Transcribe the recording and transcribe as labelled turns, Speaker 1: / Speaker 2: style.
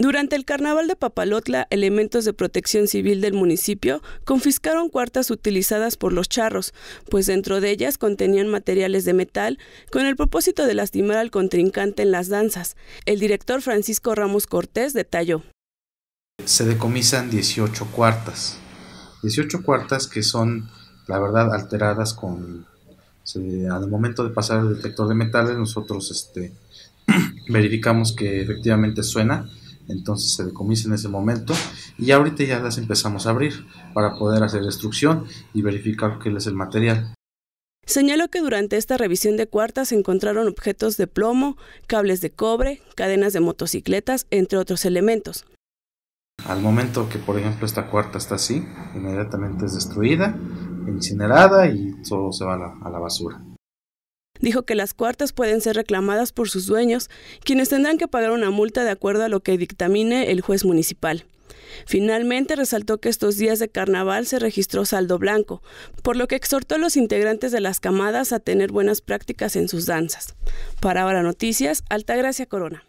Speaker 1: Durante el carnaval de Papalotla, elementos de protección civil del municipio confiscaron cuartas utilizadas por los charros, pues dentro de ellas contenían materiales de metal con el propósito de lastimar al contrincante en las danzas. El director Francisco Ramos Cortés detalló.
Speaker 2: Se decomisan 18 cuartas. 18 cuartas que son, la verdad, alteradas con... al momento de pasar el detector de metales, nosotros este, verificamos que efectivamente suena entonces se decomisa en ese momento y ahorita ya las empezamos a abrir para poder hacer destrucción y verificar qué es el material.
Speaker 1: Señaló que durante esta revisión de cuartas se encontraron objetos de plomo, cables de cobre, cadenas de motocicletas, entre otros elementos.
Speaker 2: Al momento que, por ejemplo, esta cuarta está así, inmediatamente es destruida, incinerada y todo se va a la basura.
Speaker 1: Dijo que las cuartas pueden ser reclamadas por sus dueños, quienes tendrán que pagar una multa de acuerdo a lo que dictamine el juez municipal. Finalmente resaltó que estos días de carnaval se registró saldo blanco, por lo que exhortó a los integrantes de las camadas a tener buenas prácticas en sus danzas. Para ahora noticias, Altagracia Corona.